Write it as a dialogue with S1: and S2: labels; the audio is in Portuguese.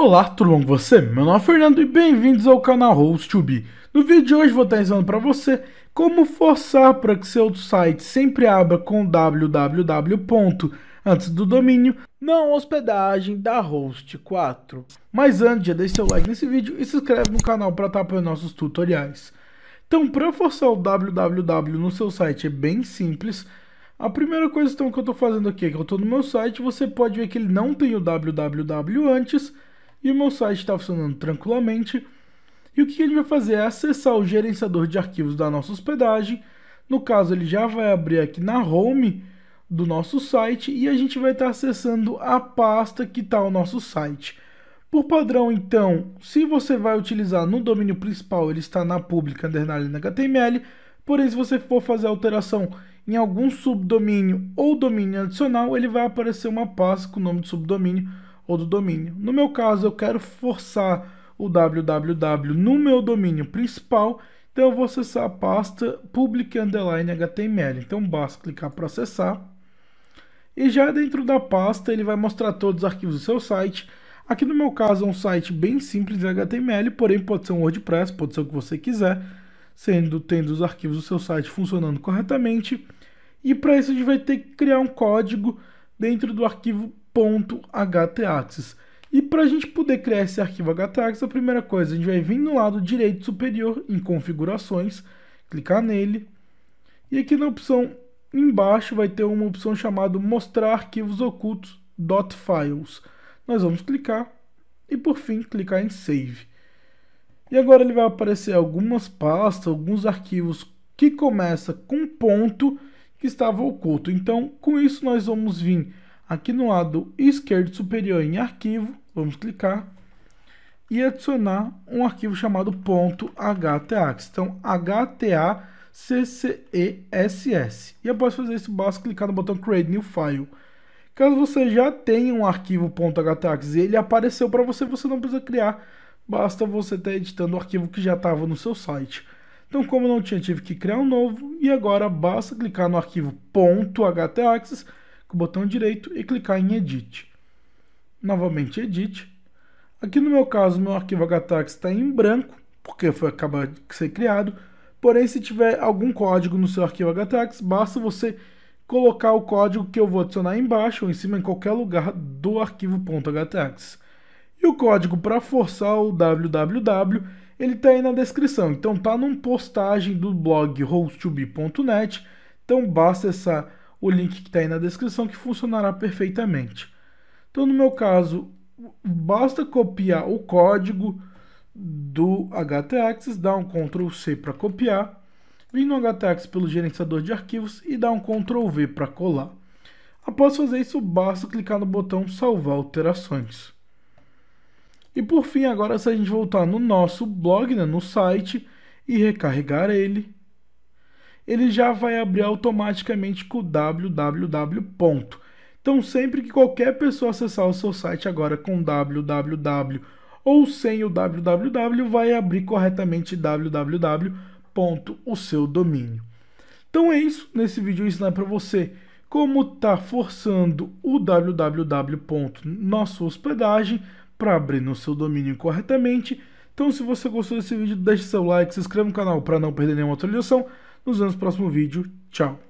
S1: Olá, tudo bom com você? Meu nome é Fernando e bem-vindos ao canal HostTube. No vídeo de hoje vou estar ensinando para você como forçar para que seu site sempre abra com www. antes do domínio, não hospedagem da host 4. Mas antes, já deixe seu like nesse vídeo e se inscreve no canal para estar apoiando nossos tutoriais. Então, para forçar o www no seu site é bem simples. A primeira coisa então, que eu estou fazendo aqui é que eu estou no meu site, você pode ver que ele não tem o www antes, e o meu site está funcionando tranquilamente. E o que a gente vai fazer é acessar o gerenciador de arquivos da nossa hospedagem. No caso, ele já vai abrir aqui na home do nosso site e a gente vai estar acessando a pasta que está o nosso site. Por padrão, então, se você vai utilizar no domínio principal, ele está na pública underline HTML, porém se você for fazer alteração em algum subdomínio ou domínio adicional, ele vai aparecer uma pasta com o nome do subdomínio ou do domínio. No meu caso, eu quero forçar o www no meu domínio principal, então eu vou acessar a pasta public underline html. Então basta clicar para acessar. E já dentro da pasta ele vai mostrar todos os arquivos do seu site. Aqui no meu caso é um site bem simples de HTML, porém pode ser um WordPress, pode ser o que você quiser, sendo tendo os arquivos do seu site funcionando corretamente. E para isso a gente vai ter que criar um código dentro do arquivo .htaxis. E para a gente poder criar esse arquivo htaxis, a primeira coisa, a gente vai vir no lado direito superior, em configurações, clicar nele, e aqui na opção embaixo vai ter uma opção chamada mostrar arquivos ocultos .files. Nós vamos clicar e por fim clicar em save. E agora ele vai aparecer algumas pastas, alguns arquivos que começa com ponto que estava oculto. Então, com isso nós vamos vir Aqui no lado esquerdo superior em arquivo, vamos clicar e adicionar um arquivo chamado .htax. Então, htaccess. E após fazer isso, basta clicar no botão Create New File. Caso você já tenha um arquivo .htax e ele apareceu para você, você não precisa criar. Basta você estar tá editando o arquivo que já estava no seu site. Então, como não tinha, tive que criar um novo. E agora, basta clicar no arquivo .htaccess com o botão direito e clicar em Edit. Novamente Edit. Aqui no meu caso, meu arquivo htax está em branco, porque foi acabar de ser criado. Porém, se tiver algum código no seu arquivo htax, basta você colocar o código que eu vou adicionar embaixo ou em cima em qualquer lugar do arquivo .htax. E o código para forçar o www, ele está aí na descrição. Então está numa postagem do blog hostube.net. Então basta essa o link que está aí na descrição que funcionará perfeitamente. Então, no meu caso, basta copiar o código do htaccess, dar um Ctrl C para copiar, vir no htaccess pelo gerenciador de arquivos e dar um Ctrl V para colar. Após fazer isso, basta clicar no botão salvar alterações. E por fim, agora se a gente voltar no nosso blog, né, no site e recarregar ele, ele já vai abrir automaticamente com o www. Então, sempre que qualquer pessoa acessar o seu site agora com www ou sem o www, vai abrir corretamente www. O seu domínio. Então é isso. Nesse vídeo eu ensinar para você como tá forçando o www. Nossa hospedagem para abrir no seu domínio corretamente. Então, se você gostou desse vídeo, deixe seu like, se inscreva no canal para não perder nenhuma atualização nos vemos no próximo vídeo. Tchau!